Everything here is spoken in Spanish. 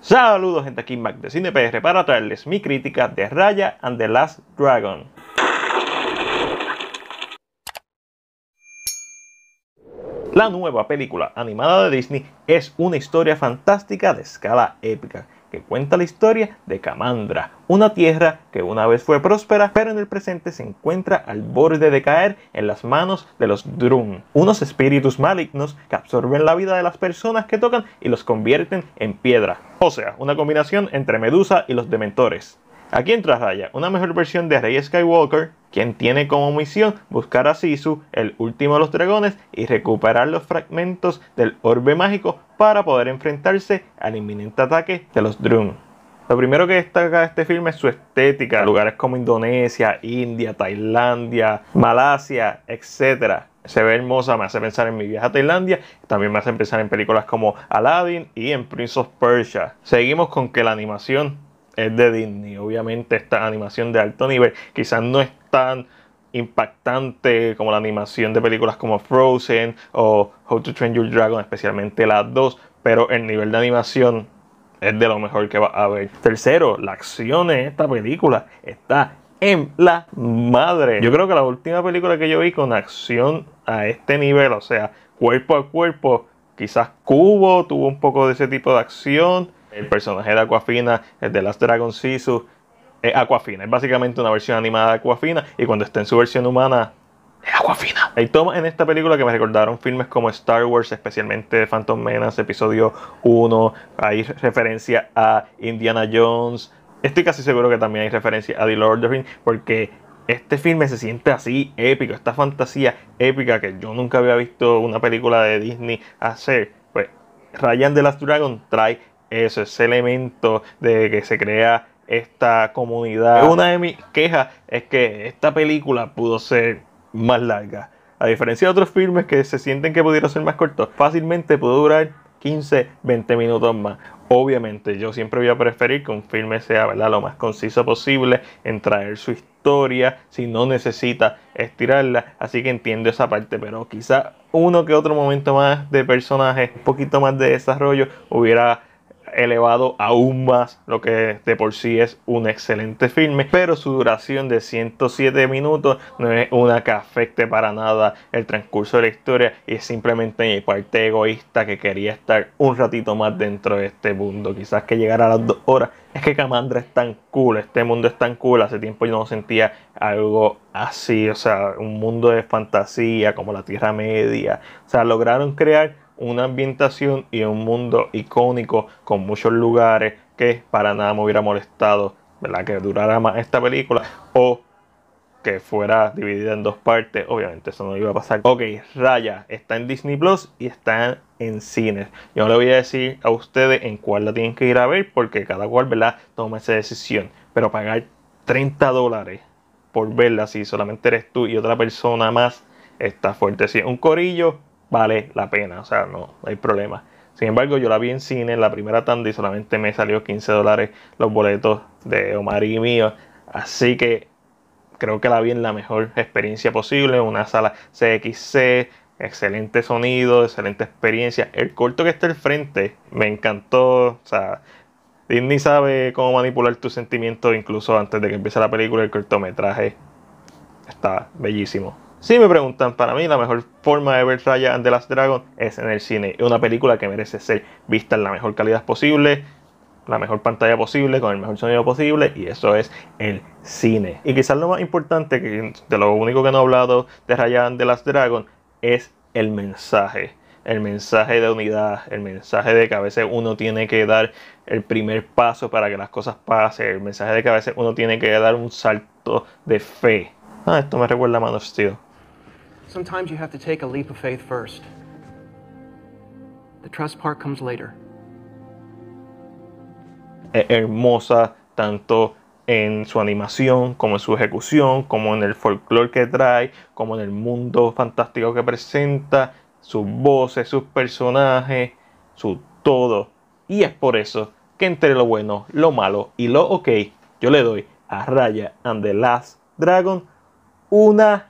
Saludos gente aquí Mac de CinePR para traerles mi crítica de Raya and the Last Dragon. La nueva película animada de Disney es una historia fantástica de escala épica que cuenta la historia de Camandra, una tierra que una vez fue próspera, pero en el presente se encuentra al borde de caer en las manos de los Drun, unos espíritus malignos que absorben la vida de las personas que tocan y los convierten en piedra. O sea, una combinación entre Medusa y los Dementores. Aquí entra Raya, una mejor versión de Rey Skywalker, quien tiene como misión buscar a Sisu, el último de los dragones, y recuperar los fragmentos del orbe mágico para poder enfrentarse al inminente ataque de los drones. Lo primero que destaca este filme es su estética, lugares como Indonesia, India, Tailandia, Malasia, etc. Se ve hermosa, me hace pensar en mi viaje a Tailandia, también me hace pensar en películas como Aladdin y en Prince of Persia. Seguimos con que la animación es de Disney, obviamente esta animación de alto nivel quizás no es tan impactante como la animación de películas como Frozen o How to Train Your Dragon, especialmente las dos, pero el nivel de animación es de lo mejor que va a haber. Tercero, la acción en esta película está en la madre. Yo creo que la última película que yo vi con acción a este nivel, o sea, cuerpo a cuerpo, quizás Cubo tuvo un poco de ese tipo de acción. El personaje de Aquafina, el de Last Dragon Sisu, es Aquafina. Es básicamente una versión animada de Aquafina. Y cuando está en su versión humana, es Aquafina. Hay tomas en esta película que me recordaron filmes como Star Wars, especialmente Phantom Menace, episodio 1. Hay referencia a Indiana Jones. Estoy casi seguro que también hay referencia a The Lord of the Rings, porque este filme se siente así épico, esta fantasía épica que yo nunca había visto una película de Disney hacer. Pues Ryan de las Dragon trae eso, ese elemento de que se crea esta comunidad. Una ah. de mis quejas es que esta película pudo ser más larga. A diferencia de otros filmes que se sienten que pudieron ser más cortos, fácilmente pudo durar 15, 20 minutos más. Obviamente, yo siempre voy a preferir que un filme sea lo más conciso posible en traer su historia, si no necesita estirarla. Así que entiendo esa parte, pero quizá uno que otro momento más de personaje, un poquito más de desarrollo, hubiera elevado aún más lo que de por sí es un excelente filme, pero su duración de 107 minutos no es una que afecte para nada el transcurso de la historia y es simplemente mi parte egoísta que quería estar un ratito más dentro de este mundo, quizás que llegara a las dos horas. Es que Camandra es tan cool, este mundo es tan cool, hace tiempo yo no sentía algo así, o sea, un mundo de fantasía como la Tierra Media, o sea, lograron crear una ambientación y un mundo icónico con muchos lugares que para nada me hubiera molestado, ¿verdad? Que durara más esta película o que fuera dividida en dos partes, obviamente eso no iba a pasar. Ok, Raya está en Disney Plus y está en cines. Yo no le voy a decir a ustedes en cuál la tienen que ir a ver porque cada cual, ¿verdad? Toma esa decisión. Pero pagar 30 dólares por verla si solamente eres tú y otra persona más está fuerte. Si un corillo, vale la pena, o sea, no, hay problema. Sin embargo, yo la vi en cine en la primera tanda y solamente me salió 15 dólares los boletos de Omar y mío. Así que creo que la vi en la mejor experiencia posible, una sala CXC, excelente sonido, excelente experiencia. El corto que está al frente me encantó, o sea, Disney sabe cómo manipular tus sentimientos incluso antes de que empiece la película, el cortometraje está bellísimo. Si me preguntan, para mí la mejor forma de ver Raya and the Last Dragon es en el cine. Es una película que merece ser vista en la mejor calidad posible, la mejor pantalla posible, con el mejor sonido posible, y eso es el cine. Y quizás lo más importante, que de lo único que no he hablado de Raya and the Last Dragon, es el mensaje. El mensaje de unidad, el mensaje de que a veces uno tiene que dar el primer paso para que las cosas pasen, el mensaje de que a veces uno tiene que dar un salto de fe. Ah, esto me recuerda a Man of Sometimes you have to take a leap of faith first. The trust part comes later. Es hermosa tanto en su animación, como en su ejecución, como en el folclore que trae, como en el mundo fantástico que presenta, sus voces, sus personajes, su todo. Y es por eso que entre lo bueno, lo malo y lo ok, yo le doy a Raya and the Last Dragon una